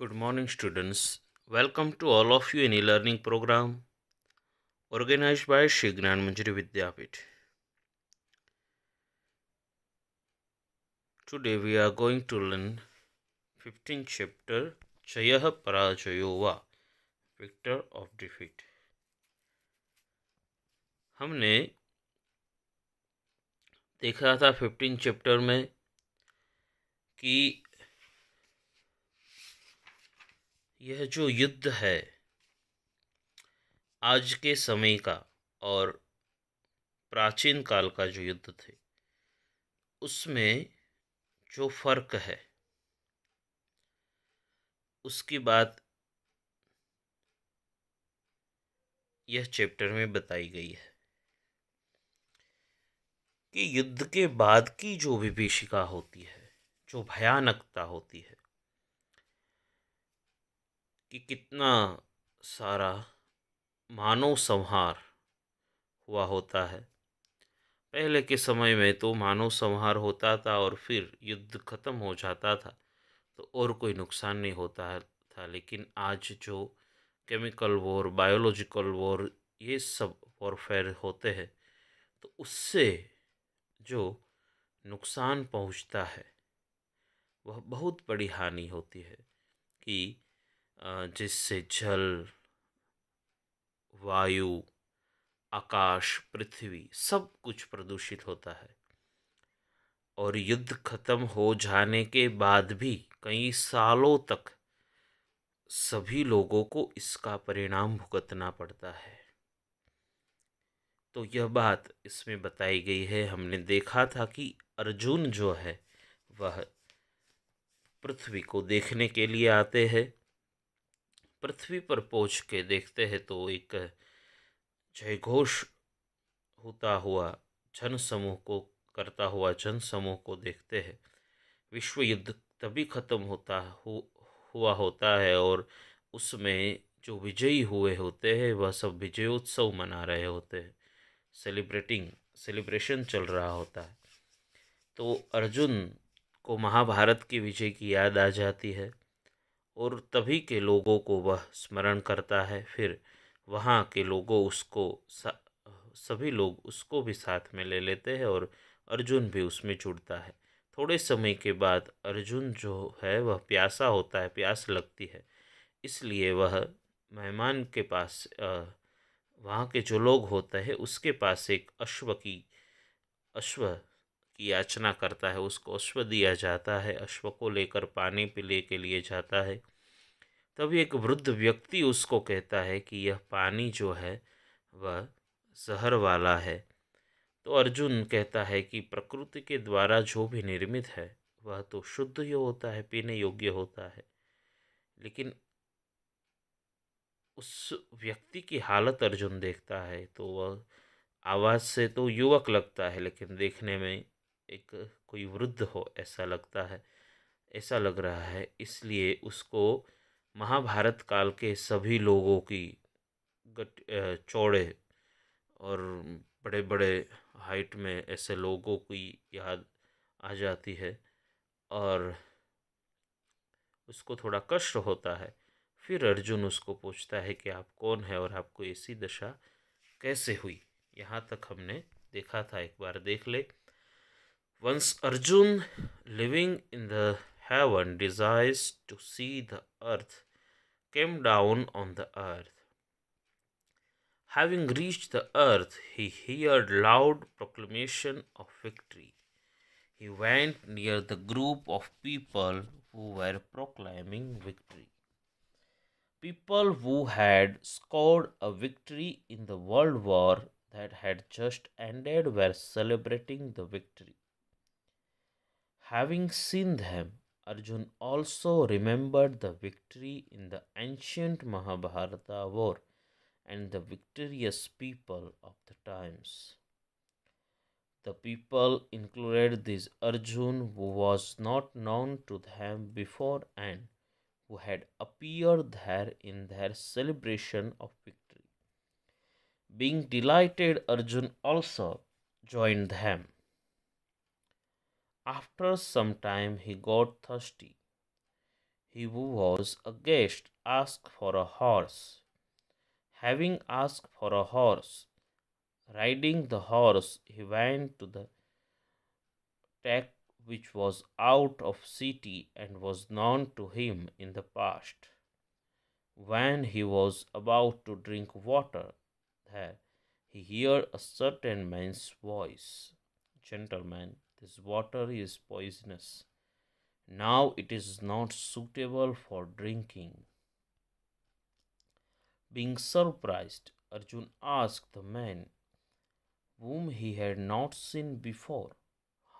Good morning students welcome to all of you in e learning programme organise by Shri Gyan Manjari Vidyapeeth today we are going to learn fifteen chapter जय पराजयो Victor of defeat हमने देखा था fifteen chapter में कि यह जो युद्ध है आज के समय का और प्राचीन काल का जो युद्ध थे उसमें जो फर्क है उसकी बात यह चैप्टर में बताई गई है कि युद्ध के बाद की जो विभीषिका होती है जो भयानकता होती है कि कितना सारा मानव संहार हुआ होता है पहले के समय में तो मानव संहार होता था और फिर युद्ध ख़त्म हो जाता था तो और कोई नुकसान नहीं होता था लेकिन आज जो केमिकल वॉर बायोलॉजिकल वॉर ये सब वॉरफेयर होते हैं तो उससे जो नुकसान पहुंचता है वह बहुत बड़ी हानि होती है कि जिससे जल वायु आकाश पृथ्वी सब कुछ प्रदूषित होता है और युद्ध खत्म हो जाने के बाद भी कई सालों तक सभी लोगों को इसका परिणाम भुगतना पड़ता है तो यह बात इसमें बताई गई है हमने देखा था कि अर्जुन जो है वह पृथ्वी को देखने के लिए आते हैं पृथ्वी पर पहुँच के देखते हैं तो एक जयघोष होता हुआ जन समूह को करता हुआ जन समूह को देखते हैं विश्व युद्ध तभी खत्म होता हो, हुआ होता है और उसमें जो विजयी हुए होते हैं वह सब विजयोत्सव मना रहे होते हैं सेलिब्रेटिंग सेलिब्रेशन चल रहा होता है तो अर्जुन को महाभारत की विजय की याद आ जाती है और तभी के लोगों को वह स्मरण करता है फिर वहाँ के लोगों उसको सभी लोग उसको भी साथ में ले लेते हैं और अर्जुन भी उसमें जुड़ता है थोड़े समय के बाद अर्जुन जो है वह प्यासा होता है प्यास लगती है इसलिए वह मेहमान के पास वहाँ के जो लोग होते हैं उसके पास एक अश्व की अश्व की याचना करता है उसको अश्व दिया जाता है अश्व को लेकर पानी पीने के लिए जाता है तभी एक वृद्ध व्यक्ति उसको कहता है कि यह पानी जो है वह जहर वाला है तो अर्जुन कहता है कि प्रकृति के द्वारा जो भी निर्मित है वह तो शुद्ध ही होता है पीने योग्य होता है लेकिन उस व्यक्ति की हालत अर्जुन देखता है तो वह आवाज़ से तो युवक लगता है लेकिन देखने में एक कोई वृद्ध हो ऐसा लगता है ऐसा लग रहा है इसलिए उसको महाभारत काल के सभी लोगों की गट चौड़े और बड़े बड़े हाइट में ऐसे लोगों की याद आ जाती है और उसको थोड़ा कष्ट होता है फिर अर्जुन उसको पूछता है कि आप कौन है और आपको ऐसी दशा कैसे हुई यहाँ तक हमने देखा था एक बार देख ले Once Arjun, living in the heaven, desires to see the earth, came down on the earth. Having reached the earth, he heard loud proclamation of victory. He went near the group of people who were proclaiming victory. People who had scored a victory in the world war that had just ended were celebrating the victory. Having seen them, Arjun also remembered the victory in the ancient Mahabharata war and the victorious people of the times. The people included this Arjun who was not known to them before and who had appeared there in their celebration of victory. Being delighted, Arjun also joined them. After some time, he got thirsty. He who was a guest asked for a horse. Having asked for a horse, riding the horse, he went to the track which was out of city and was known to him in the past. When he was about to drink water there, he heard a certain man's voice, Gentleman, this water is poisonous. Now it is not suitable for drinking. Being surprised, Arjun asked the man whom he had not seen before,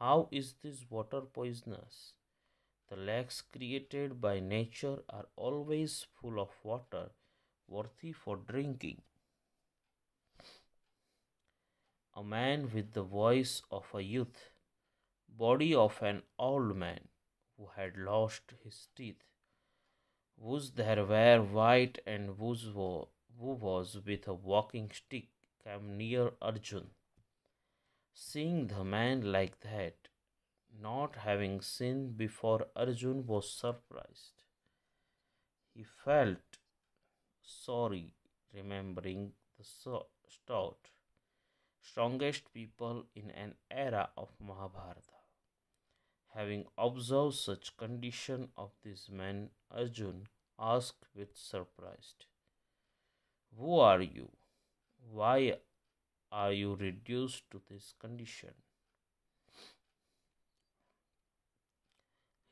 How is this water poisonous? The lakes created by nature are always full of water worthy for drinking. A man with the voice of a youth body of an old man who had lost his teeth, whose there, were white and whose who was with a walking stick came near Arjun. Seeing the man like that, not having seen before, Arjun was surprised. He felt sorry, remembering the stout, strongest people in an era of Mahabharata. Having observed such condition of this man, Arjun asked with surprise, Who are you? Why are you reduced to this condition?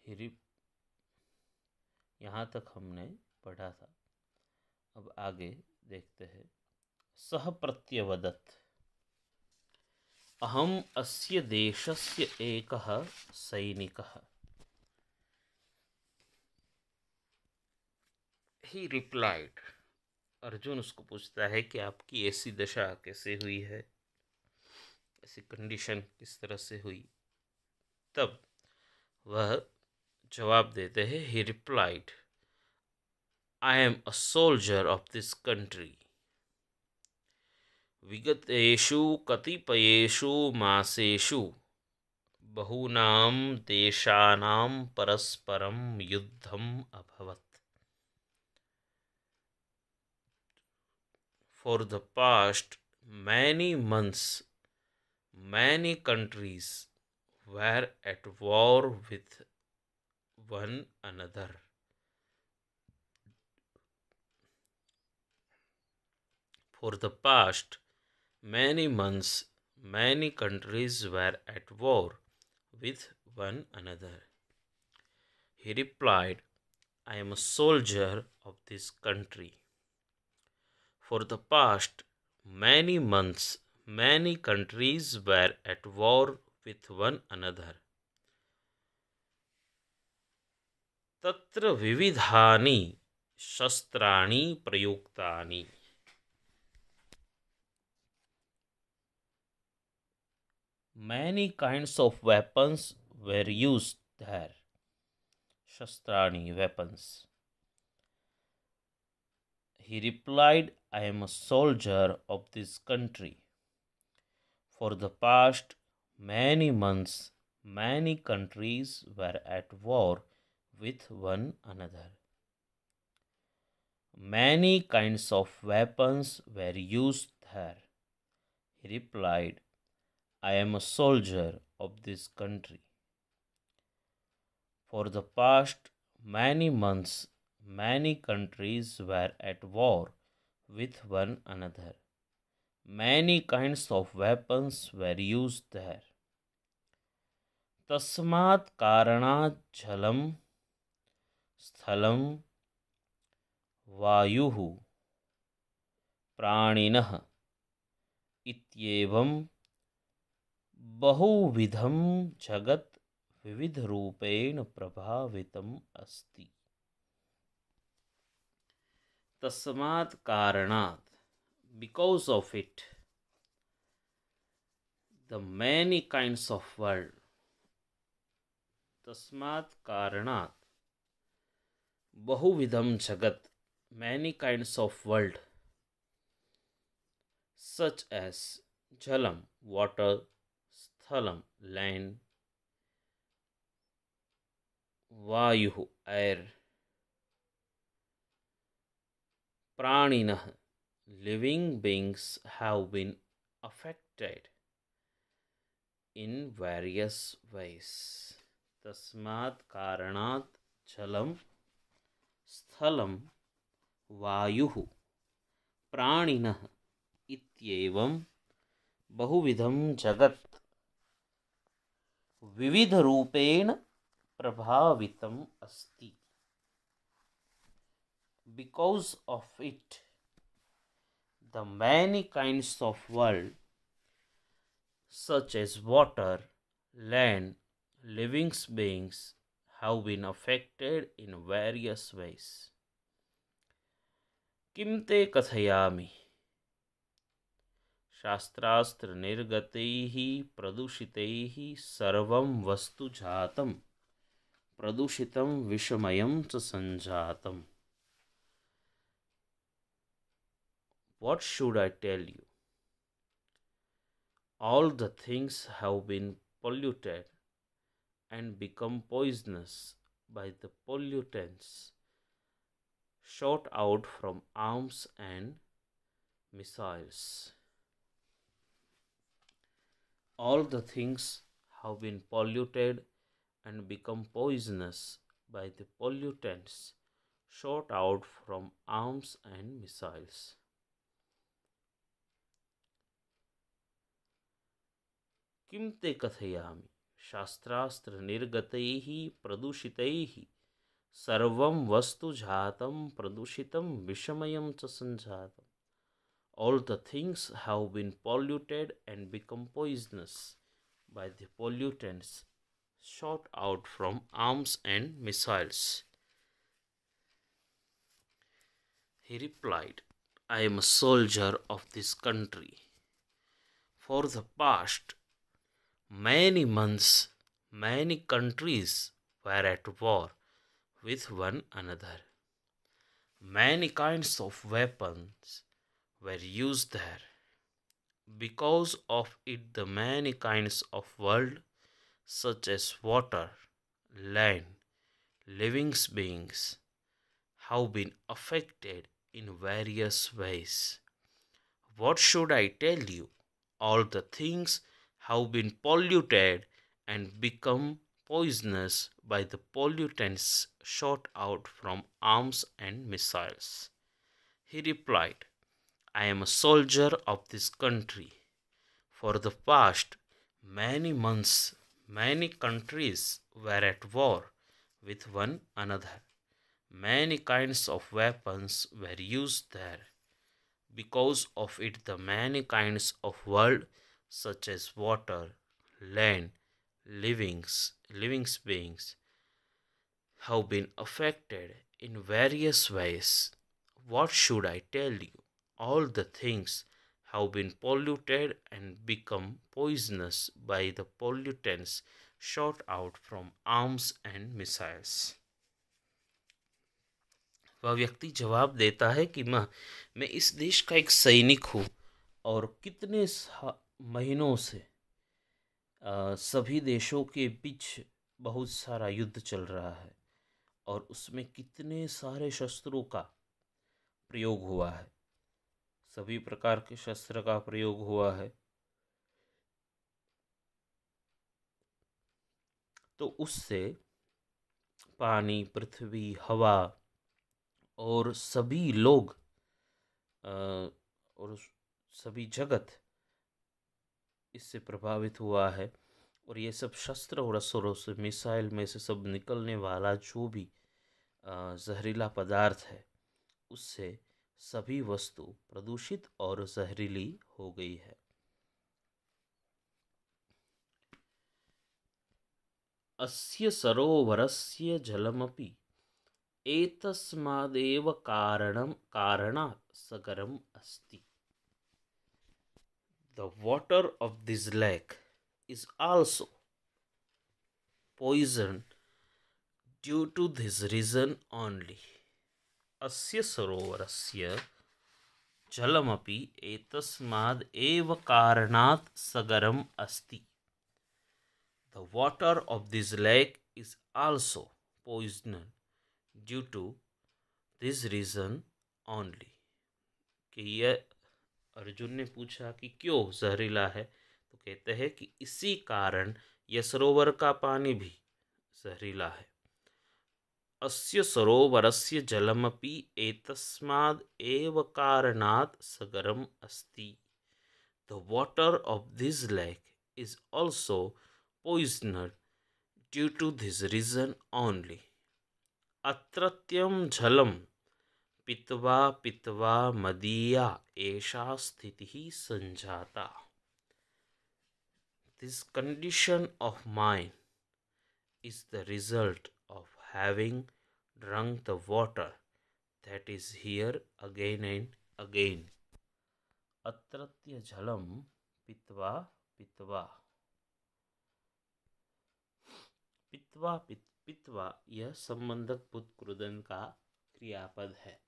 हिरी यहाँ तक हमने पढ़ा था अब आगे देखते हैं सह प्रत्यवदत्त अहम अस्य देशस्य एकः सैनिकः ही रिप्लाइड अर्जुन उसको पूछता है कि आपकी ऐसी दशा कैसे हुई है ऐसी कंडीशन किस तरह से हुई तब वह जवाब देते हैं he replied I am a soldier of this country विगतेषु कतिपयेषु मासेषु बहूनां देशानां परस्परं युद्धम् अभवत् for the past many months many countries were at war with one another. For the past many months, many countries were at war with one another. He replied, I am a soldier of this country. For the past many months, many countries were at war with one another. तत्र vividhani, shastrani, prayuktani. Many kinds of weapons were used there. Shastrani weapons. He replied, I am a soldier of this country. For the past many months, many countries were at war with one another. Many kinds of weapons were used there. He replied, I am a soldier of this country. For the past many months, many countries were at war with one another. Many kinds of weapons were used there. तस्मात् कारणात् जलं स्थलं वायुः प्राणिनः इत्येवं बहुविधम जगत विविध रूपेण प्रभावित अस्ति तस्मात् कारणात् because of it the many kinds of world तस्मात् कारणात् बहुविधम जगत many kinds of world such as जलम वाटर स्थल लैंड वायु एयर प्राणीन living beings have been affected in various ways तस्मात् कारणात् स्थल वायु प्राणिनः इत्येवं बहुविधं जगत् विविध रूपेण प्रभावित अस्ति because of it the many kinds of world such as water land livings beings have been affected in various ways किम कथयामी शास्त्रास्त्र निर्गत ही प्रदूषित ही सर्व वस्तु जातम प्रदूषित विषमय च संजातम what should I tell you all the things have been polluted and become poisonous by the pollutants shot out from arms and missiles all the things have been polluted and become poisonous by the pollutants shot out from arms and missiles. किम ते कथयामि शास्त्रास्त्र निर्गतैः प्रदूषितैः सर्वं वस्तु जातं प्रदूषितं विषमयं च सञ्जातम् all the things have been polluted and become poisonous by the pollutants shot out from arms and missiles. He replied, I am a soldier of this country. For the past many months, many countries were at war with one another. Many kinds of weapons were used there. Because of it, the many kinds of world, such as water, land, living beings, have been affected in various ways. What should I tell you? All the things have been polluted and become poisonous by the pollutants shot out from arms and missiles. He replied, I am a soldier of this country. For the past many months, many countries were at war with one another. Many kinds of weapons were used there. Because of it, the many kinds of world, such as water, land, livings, living beings, have been affected in various ways. What should I tell you? all the things have been polluted and become poisonous by the pollutants shot out from arms and missiles. वह व्यक्ति जवाब देता है कि मैं मैं इस देश का एक सैनिक हूँ और कितने महीनों से आ, सभी देशों के बीच बहुत सारा युद्ध चल रहा है और उसमें कितने सारे शस्त्रों का प्रयोग हुआ है सभी प्रकार के शस्त्र का प्रयोग हुआ है तो उससे पानी पृथ्वी हवा और सभी लोग और सभी जगत इससे प्रभावित हुआ है और ये सब शस्त्र और असरों से मिसाइल में से सब निकलने वाला जो भी जहरीला पदार्थ है उससे सभी वस्तु प्रदूषित और जहरीली हो गई है अस्य सरोवरस्य जलमपि एतस्मादेव कारणं कारणात् सगरम् अस्ति the water of this lake is also poison due to this reason only अस्य सरोवरस्य जलमपि एतस्माद् एव कारणात् सगरम् अस्ति the water of this lake is also poison due to this reason only कि यह अर्जुन ने पूछा कि क्यों जहरीला है तो कहते हैं कि इसी कारण यह सरोवर का पानी भी जहरीला है अस्य सरोवरस्य जलमपि एतस्माद् एव कारणात् सगरम् अस्ति the water of this lake is also poisoned due to this reason only अत्रत्यं जलं पीत्वा पीत्वा मदीया एषा स्थितिः सञ्जाता this condition of mind is the result having drunk the water that is here again and again. अत्रत्य जलम पित्वा पित्वा पित्वा पित, पित्वा यह संबंधक पुतक्रुदन का क्रियापद है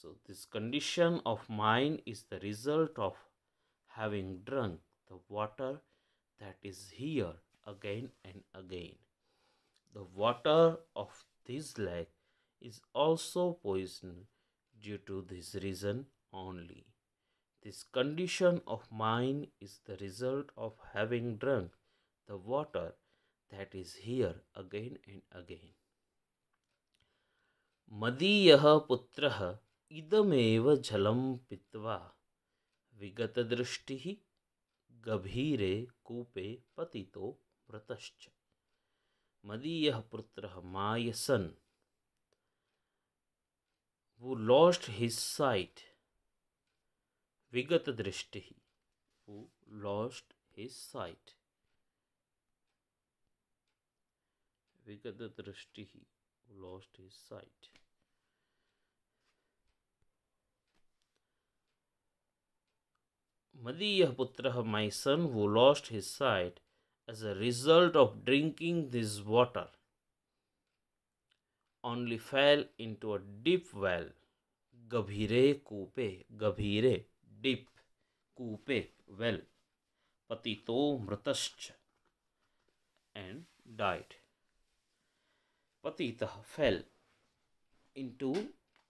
so this condition of mind is the result of having drunk the water that is here again and again The water of this lake is also poisoned due to this reason only. This condition of mine is the result of having drunk the water that is here again and again. putraha पुत्रः इदमेव jalam pitva विगतदृष्टिः गभीरे कूपे patito मृतश्च मदीय पुत्र मायसन वो lost his sight विगत दृष्टि ही वो lost his sight विगत दृष्टि he lost his sight मदीय पुत्र माई सन वो lost his sight as a result of drinking this water only fell into a deep well gabhire kupe gabhire deep kupe well patito mritascha and died patita fell into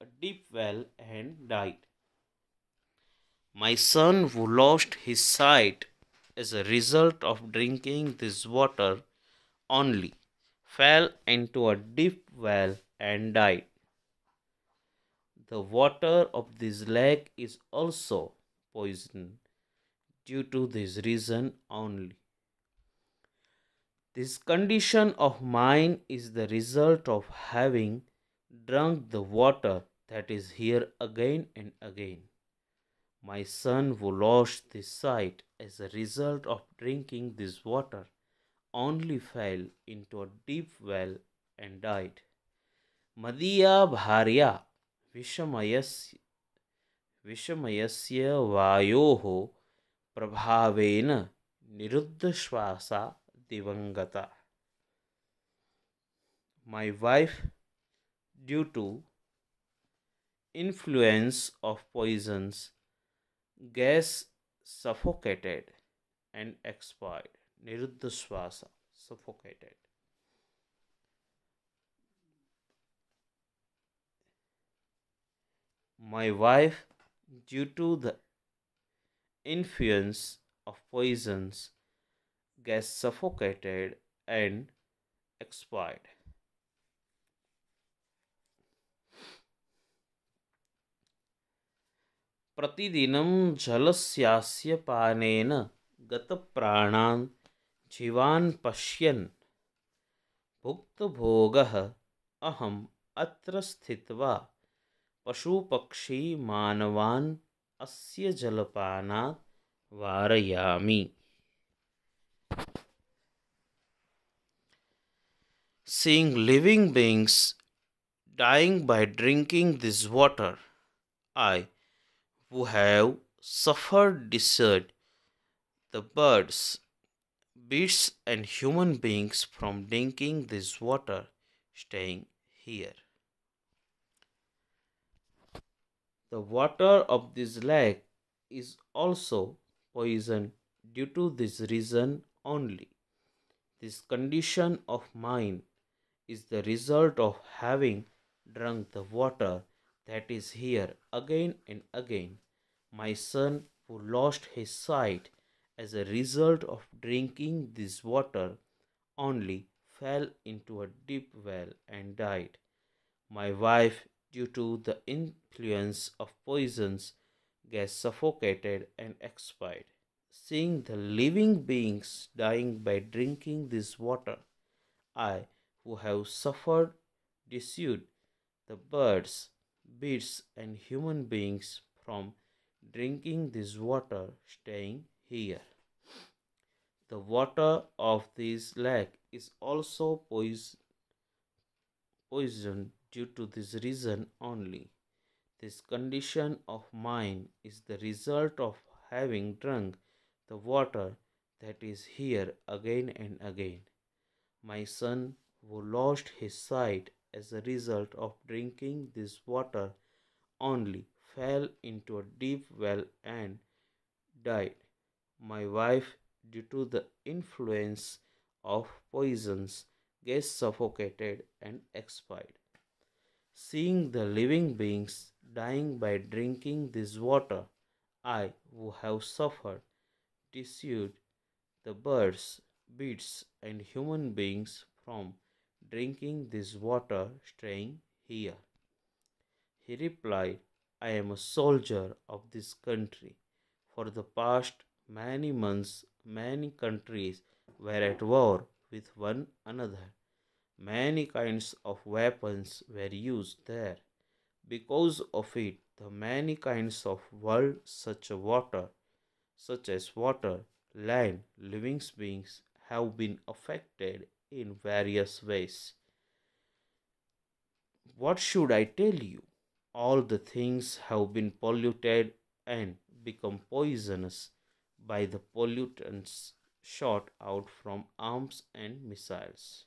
a deep well and died my son who lost his sight as a result of drinking this water only fell into a deep well and died. The water of this lake is also poisoned due to this reason only. This condition of mine is the result of having drunk the water that is here again and again. My son, who lost his sight as a result of drinking this water, only fell into a deep well and died. Madhya Bharya Vishamayasya, Vishamayasya Vayoho Prabhavena Niruddhashvasa Divangata. My wife, due to influence of poisons gas suffocated and expired. Niruddha suffocated. My wife, due to the influence of poisons, gas suffocated and expired. प्रतिदिन जलस्यास्य पानेन गत प्राणान जीवान पश्यन भुक्त भोग अहम अत्र स्थित्वा पशुपक्षी मानवान अस्य जलपानात् वारयामि seeing living beings dying by drinking this water, I who have suffered desert the birds, beasts, and human beings from drinking this water staying here. The water of this lake is also poison due to this reason only. This condition of mind is the result of having drunk the water that is here again and again my son, who lost his sight as a result of drinking this water, only fell into a deep well and died. My wife, due to the influence of poisons, gets suffocated and expired. Seeing the living beings dying by drinking this water, I, who have suffered desude, the birds, beasts, and human beings from drinking this water staying here. The water of this lake is also poison, Poisoned due to this reason only. This condition of mind is the result of having drunk the water that is here again and again. My son, who lost his sight as a result of drinking this water only, fell into a deep well and died. My wife, due to the influence of poisons, gets suffocated and expired. Seeing the living beings dying by drinking this water, I, who have suffered, desued the birds, beasts, and human beings from drinking this water, Straying here. He replied, I am a soldier of this country. For the past many months, many countries were at war with one another. Many kinds of weapons were used there. Because of it, the many kinds of world such water, such as water, land, living beings have been affected in various ways. What should I tell you? all the things have been polluted and become poisonous by the pollutants shot out from arms and missiles.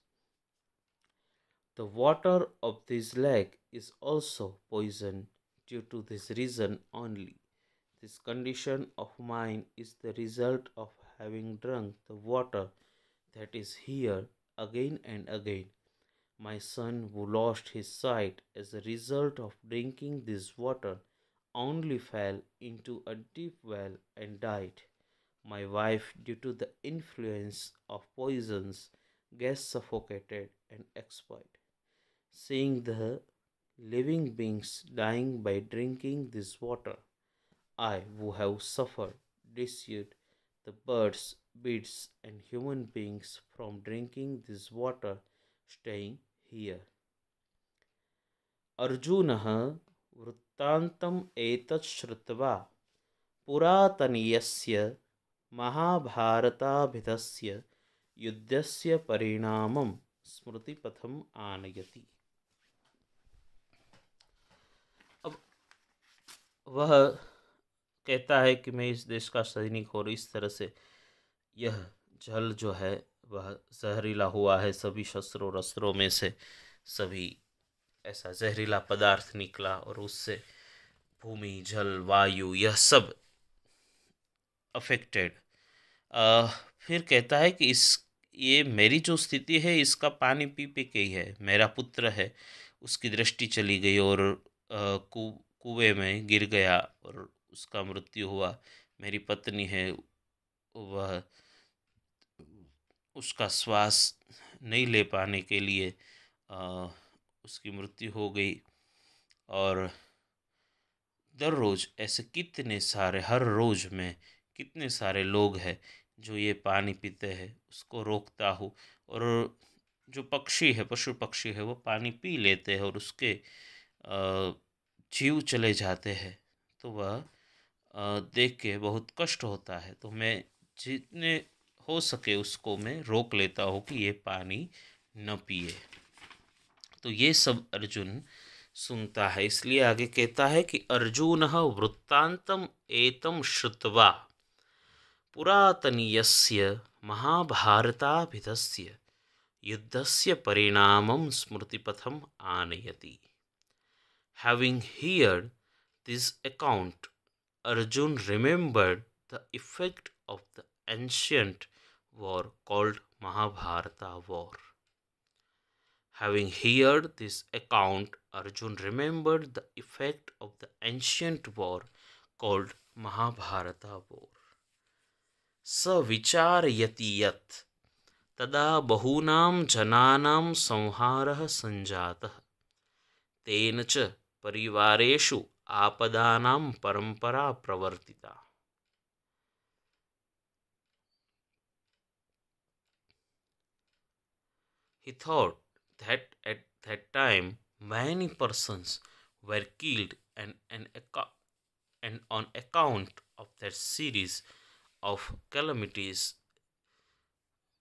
The water of this lake is also poisoned due to this reason only. This condition of mine is the result of having drunk the water that is here again and again my son, who lost his sight as a result of drinking this water, only fell into a deep well and died. My wife, due to the influence of poisons, gets suffocated and expired. Seeing the living beings dying by drinking this water, I, who have suffered, deceived the birds, beasts, and human beings from drinking this water, staying हिय वृत्ता वृत्तान्तम् पुरातनीय श्रुत्वा पुरातनीयस्य युद्ध युद्धस्य आनयति अब वह कहता है कि मैं इस देश का सैनिक और इस तरह से यह जल जो है वह जहरीला हुआ है सभी शस्त्रों रस्त्रों में से सभी ऐसा जहरीला पदार्थ निकला और उससे भूमि जल वायु यह सब अफेक्टेड फिर कहता है कि इस ये मेरी जो स्थिति है इसका पानी पी पी के ही है मेरा पुत्र है उसकी दृष्टि चली गई और कुएँ में गिर गया और उसका मृत्यु हुआ मेरी पत्नी है वह उसका श्वास नहीं ले पाने के लिए उसकी मृत्यु हो गई और दर रोज़ ऐसे कितने सारे हर रोज़ में कितने सारे लोग हैं जो ये पानी पीते हैं उसको रोकता हो और जो पक्षी है पशु पक्षी है वो पानी पी लेते हैं और उसके जीव चले जाते हैं तो वह देख के बहुत कष्ट होता है तो मैं जितने हो सके उसको मैं रोक लेता हूँ कि ये पानी न पिए तो ये सब अर्जुन सुनता है इसलिए आगे कहता है कि अर्जुन वृत्तांतम एतम श्रुतवा पुरातनीय युद्ध से परिणाम स्मृतिपथम आनयती having hear this account Arjun remembered the effect of the ancient war called Mahabharata War. Having heard this account, Arjun remembered the effect of the ancient war called Mahabharata War. सविचारयति यत् तदा बहूनां जनानां संहारः सञ्जातः तेन च परिवारेषु आपदानां परंपरा प्रवर्तिता He thought that at that time many persons were killed and, and, and on account of that series of calamities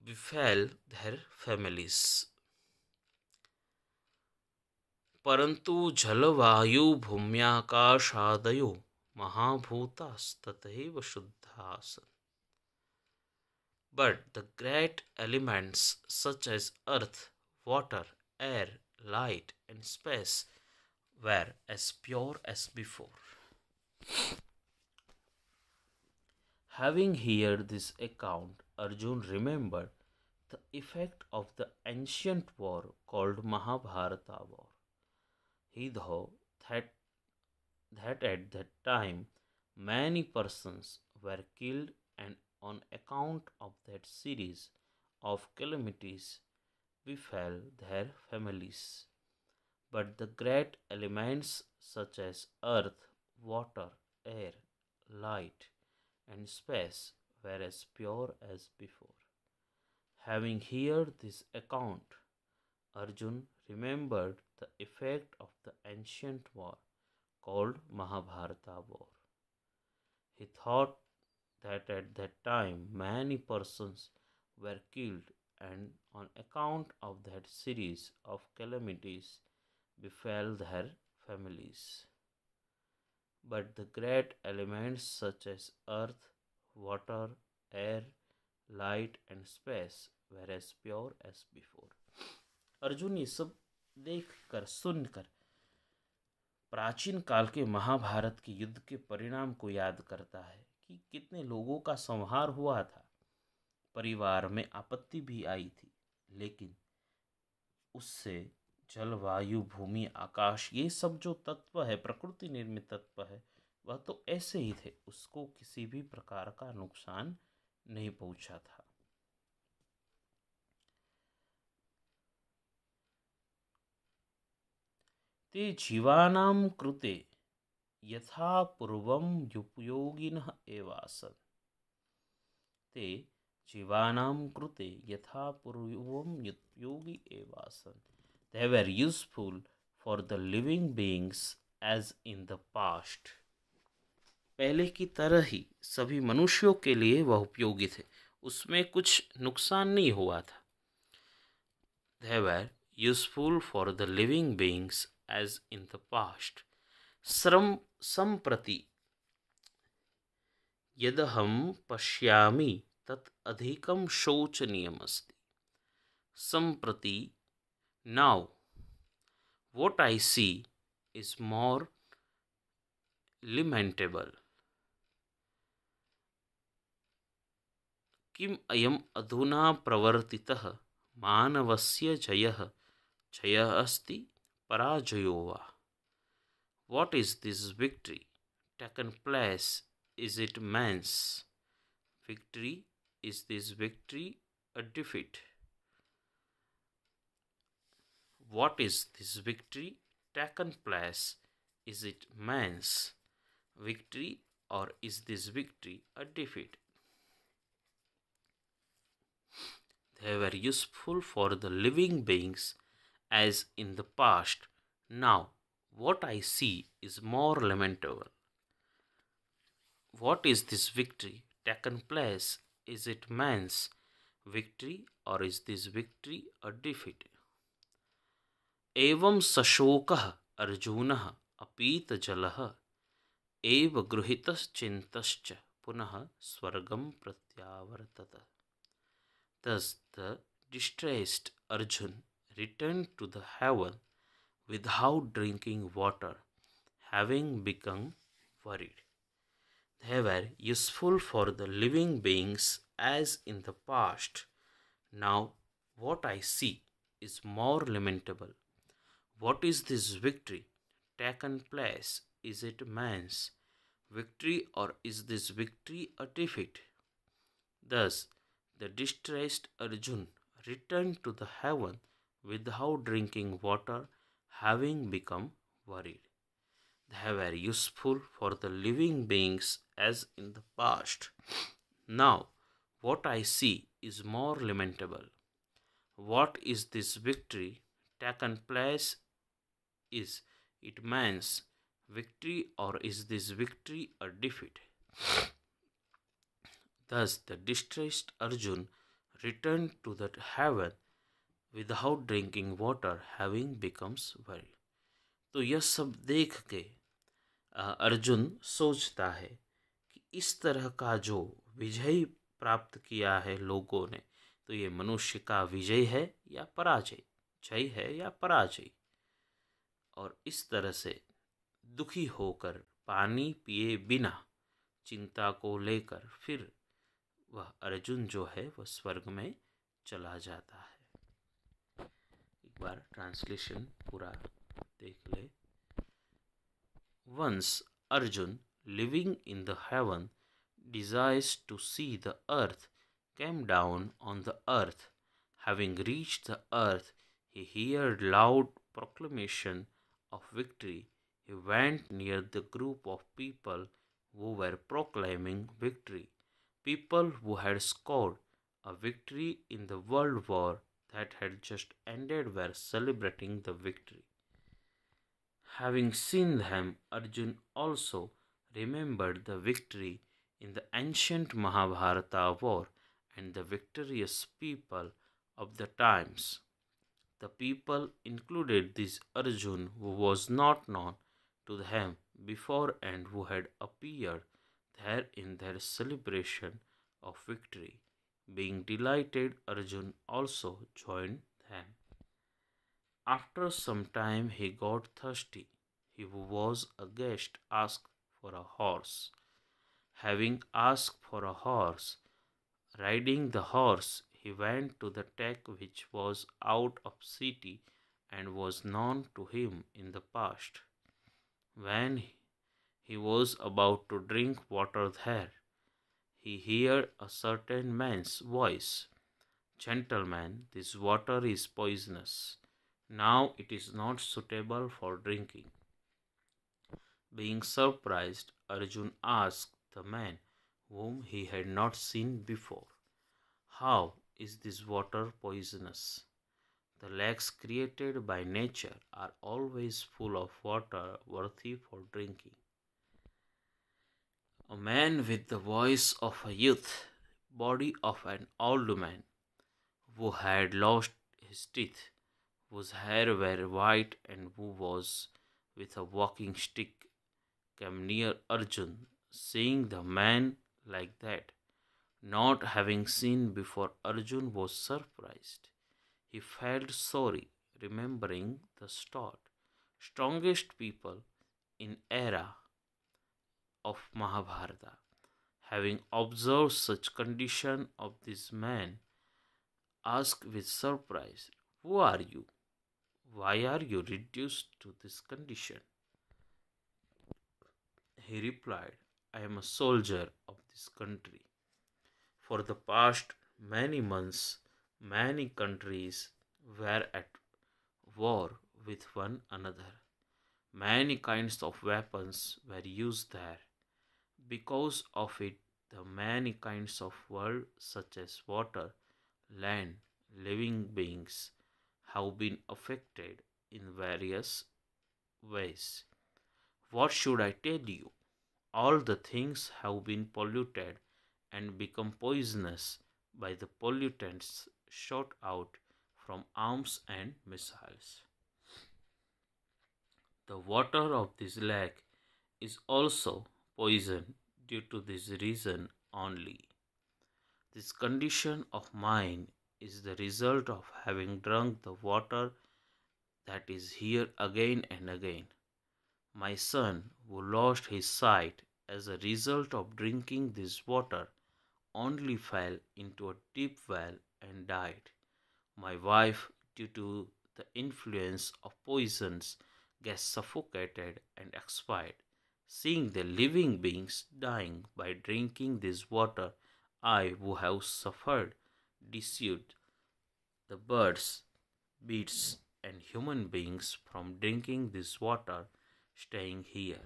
befell their families परंतु जलवायु भूम्याकाशादयो महाभूतास्ततैव शुद्धासन् but the great elements such as earth, water, air, light, and space were as pure as before. Having heard this account, Arjun remembered the effect of the ancient war called Mahabharata war. He thought that, that at that time many persons were killed and on account of that series of calamities befell their families. But the great elements such as earth, water, air, light, and space were as pure as before. Having heard this account, Arjun remembered the effect of the ancient war called Mahabharata war. He thought that at that time many persons were killed and on account of that series of calamities befell their families. But the great elements such as earth, water, air, light, and space were as pure as before. Arjun ये सब देख कर सुन कर प्राचीन काल के महाभारत के युद्ध के परिणाम को याद करता है कि कितने लोगों का संहार हुआ था परिवार में आपत्ति भी आई थी लेकिन उससे जलवायु भूमि आकाश ये सब जो तत्व है प्रकृति निर्मित तत्व है वह तो ऐसे ही थे उसको किसी भी प्रकार का नुकसान नहीं पहुंचा था ते जीवानाम कृते यथा पूर्वं युपयोगिनः ते जीवानां कृते यथा पूर्वं उपयोगी एवासन् they were useful for the living beings as in the past पहले की तरह ही सभी मनुष्यों के लिए वह उपयोगी थे उसमें कुछ नुकसान नहीं हुआ था they were useful for the living beings as in the past श्रम सम्प्रति यदहं पश्यामि तत् अधिकं शोचनीयमस्ति संप्रति now what I see is more lamentable किम अयम अधुना प्रवर्तितः मानवस्य जयः जयः अस्ति पराजयो वा What is this victory? Taken place. Is it man's? Victory. Is this victory a defeat? What is this victory? Taken place. Is it man's victory or is this victory a defeat? They were useful for the living beings as in the past. Now What I see is more lamentable. What is this victory taken place? Is it man's victory or is this victory a defeat? एवं सशोक अर्जुन अपीत जल एव गृहित चिंत पुनः स्वर्ग प्रत्यावर्तत Thus the distressed Arjun returned to the heaven without drinking water, having become worried. They were useful for the living beings as in the past. Now, what I see is more lamentable. What is this victory taken place? Is it man's victory or is this victory a defeat? Thus, the distressed Arjun returned to the heaven without drinking water having become worried. They were useful for the living beings as in the past. Now, what I see is more lamentable. What is this victory taken place? Is it man's victory or is this victory a defeat? Thus, the distressed Arjun returned to the heaven without drinking water having becomes worry तो यह सब देख के अर्जुन सोचता है कि इस तरह का जो विजय प्राप्त किया है लोगों ने तो ये मनुष्य का विजय है या पराजय जय है या पराजय और इस तरह से दुखी होकर पानी पिए बिना चिंता को लेकर फिर वह अर्जुन जो है वह स्वर्ग में चला जाता है बार ट्रांसलेशन पूरा देख ले once heaven desires to see the earth came down on the earth having reached the earth he heard loud proclamation of victory he went near the group of people who were proclaiming victory people who had scored a victory in the world war that had just ended were celebrating the victory. Having seen them, Arjun also remembered the victory in the ancient Mahabharata war and the victorious people of the times. The people included this Arjun who was not known to them before and who had appeared there in their celebration of victory. Being delighted, Arjun also joined them. After some time, he got thirsty. He was a guest asked for a horse. Having asked for a horse, riding the horse, he went to the tech which was out of city and was known to him in the past. When he was about to drink water there, he heard a certain man's voice Gentlemen, this water is poisonous. Now it is not suitable for drinking. Being surprised, Arjun asked the man whom he had not seen before, How is this water poisonous? The lakes created by nature are always full of water worthy for drinking. A man with the voice of a youth, body of an old man, who had lost his teeth, whose hair were white and who was with a walking stick, came near Arjun, seeing the man like that. Not having seen before, Arjun was surprised. He felt sorry, remembering the stout, strongest people in era of Mahabharata. Having observed such condition of this man, asked with surprise, Who are you? Why are you reduced to this condition? He replied, I am a soldier of this country. For the past many months, many countries were at war with one another. Many kinds of weapons were used there because of it, the many kinds of world, such as water, land, living beings, have been affected in various ways. What should I tell you? All the things have been polluted and become poisonous by the pollutants shot out from arms and missiles. The water of this lake is also poison due to this reason only. This condition of mind is the result of having drunk the water that is here again and again. My son, who lost his sight as a result of drinking this water, only fell into a deep well and died. My wife, due to the influence of poisons, gets suffocated and expired seeing the living beings dying by drinking this water, I who have suffered, deceived the birds, beasts, and human beings from drinking this water, staying here.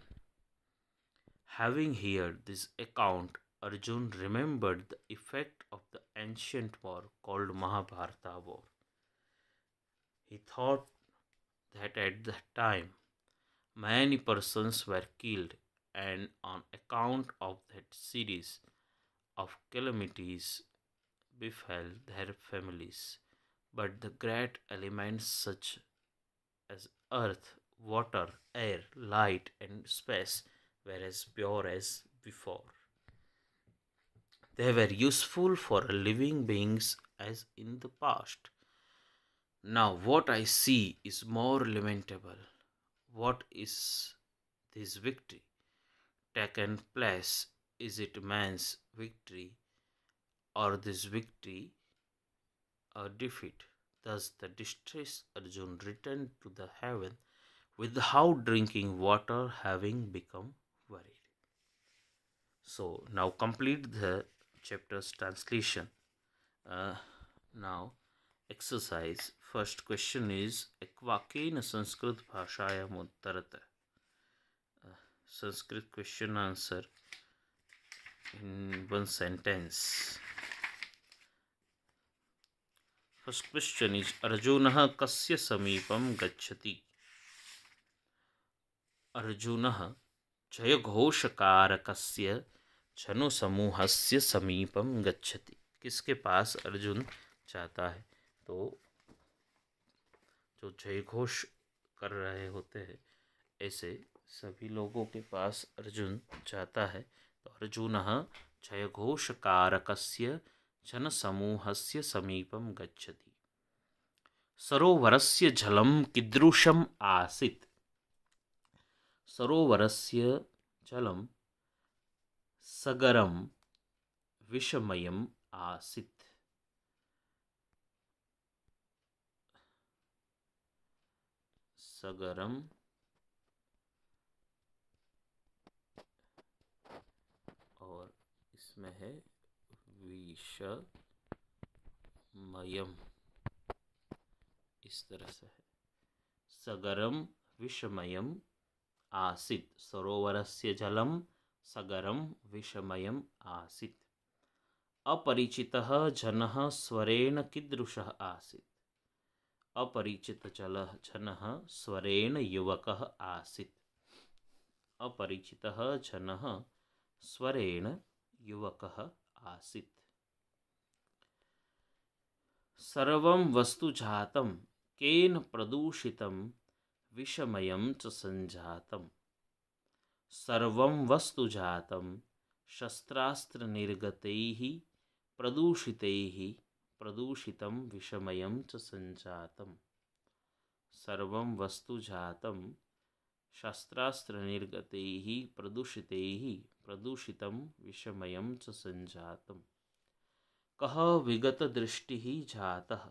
Having heard this account, Arjun remembered the effect of the ancient war called Mahabharata war. He thought that at that time many persons were killed and on account of that series of calamities befell their families. But the great elements such as earth, water, air, light, and space were as pure as before. They were useful for living beings as in the past. Now, what I see is more lamentable what is this victory? Taken place. Is it man's victory or this victory a defeat? Thus the distressed Arjun returned to the heaven without drinking water, having become worried. So now complete the chapter's translation. Uh, now exercise first question is एक्वाकेन संस्कृत भाषायाम उत्तरत Sanskrit question answer in one sentence first question is Arjun कस्य समीपम गच्छति अर्जुन जय घोषकारकस्य जनु समूह से समीपम गच्छति किसके पास अर्जुन जाता है तो जो घोष कर रहे होते हैं ऐसे सभी लोगों के पास अर्जुन जाता है तो अर्जुन जय जन समूह से समीपं गच्छति जलम जलं आसित सरोवर से जलम सगरम विषमय आसित सगरम और इसमें है विषमयम इस तरह से है सगरम विषमयम आसित सरोवर से जलम सगरम विषमयम आसित अपरिचि जन स्वरेण कीदृश आसी अपरिचित चल जनः स्वरेण युवक आसीत् अपरिचित जनः स्वरेण युवक आसीत् सर्व वस्तु जातं केन प्रदूषित विषमयं चात सर्व सर्वं वस्तु शस्त्रास्त्र निर्गत प्रदूषित प्रदूषितं विषमयं च सञ्जातं सर्वं वस्तुजातं शस्त्रास्त्रनिर्गतैः प्रदूषित प्रदूषितं विषमयं च सञ्जातं कः विगतदृष्टिः जातः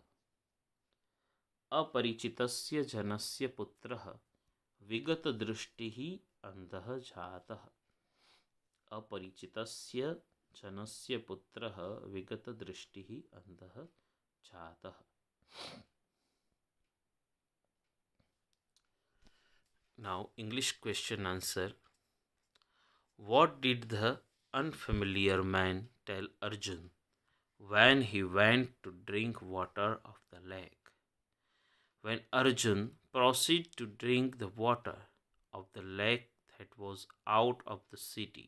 अपरिचितस्य जनस्य पुत्रः विगतदृष्टिः अन्धः जातः अपरिचितस्य छनस्य पुत्रः विगतदृष्टिः अन्तः जातः now English question answer what did the unfamiliar man tell Arjun when he went to drink water of the lake. When Arjun proceeded to drink the water of the lake that was out of the city,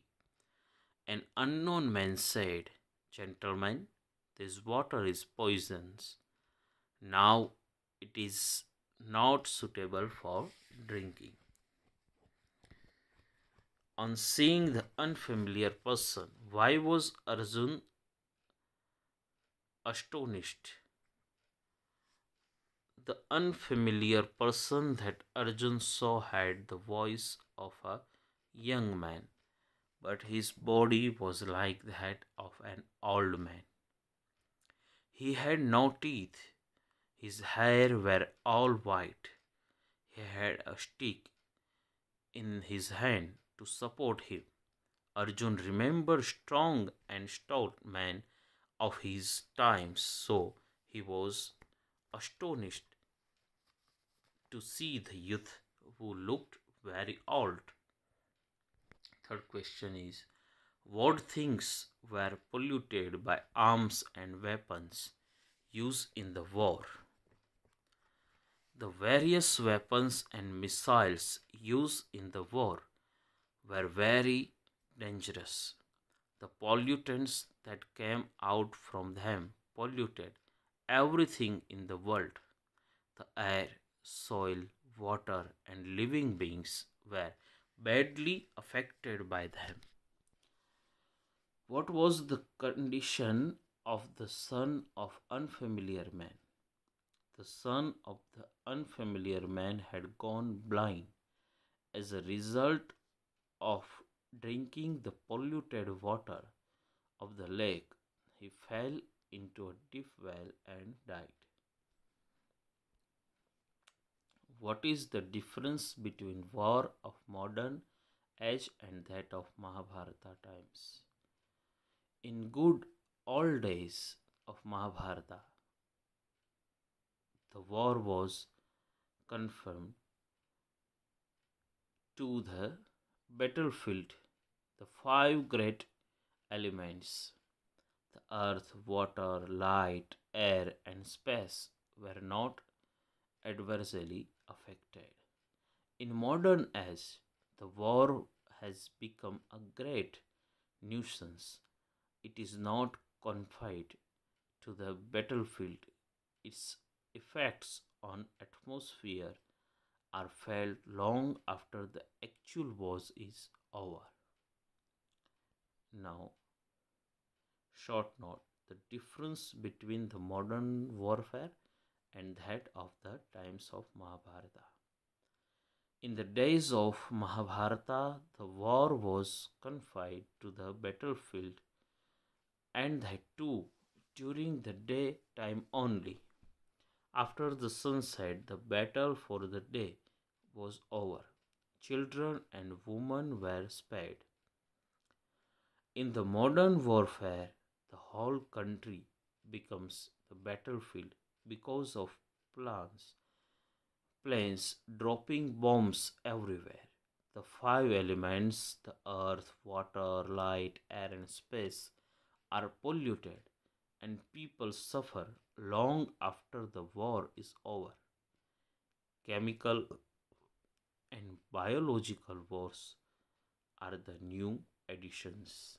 an unknown man said, Gentlemen, this water is poisonous. Now it is not suitable for drinking. On seeing the unfamiliar person, why was Arjun astonished? The unfamiliar person that Arjun saw had the voice of a young man but his body was like that of an old man. He had no teeth. His hair were all white. He had a stick in his hand to support him. Arjun remembered strong and stout men of his times, so he was astonished to see the youth who looked very old third question is what things were polluted by arms and weapons used in the war? The various weapons and missiles used in the war were very dangerous. The pollutants that came out from them polluted everything in the world. The air, soil, water, and living beings were badly affected by them. What was the condition of the son of unfamiliar man? The son of the unfamiliar man had gone blind as a result of drinking the polluted water of the lake. He fell into a deep well and died. what is the difference between war of modern age and that of Mahabharata times? In good old days of Mahabharata, the war was confirmed to the battlefield the five great elements the earth, water, light, air, and space were not adversely affected. In modern age, the war has become a great nuisance. It is not confined to the battlefield. Its effects on atmosphere are felt long after the actual war is over. Now, short note the difference between the modern warfare and that of the times of Mahabharata. In the days of Mahabharata, the war was confined to the battlefield and that too during the daytime only. After the sunset, the battle for the day was over. Children and women were spared. In the modern warfare, the whole country becomes the battlefield because of plans, planes dropping bombs everywhere. The five elements, the earth, water, light, air, and space, are polluted and people suffer long after the war is over. Chemical and biological wars are the new additions.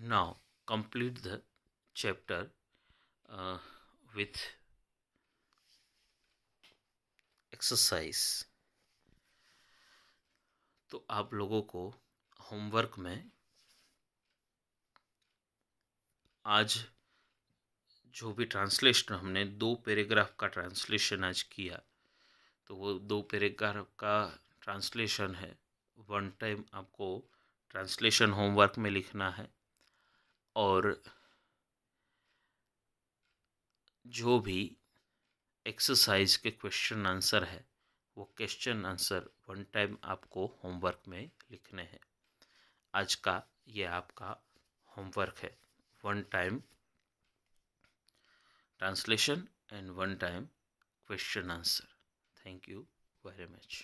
now complete the chapter uh, with exercise तो आप लोगों को homework में आज जो भी translation हमने दो पैराग्राफ का ट्रांसलेशन आज किया तो वो दो पैराग्राफ का ट्रांसलेशन है वन टाइम आपको ट्रांसलेशन होमवर्क में लिखना है और जो भी एक्सरसाइज के क्वेश्चन आंसर है वो क्वेश्चन आंसर वन टाइम आपको होमवर्क में लिखने हैं आज का ये आपका होमवर्क है one time translation and one time question answer thank you very much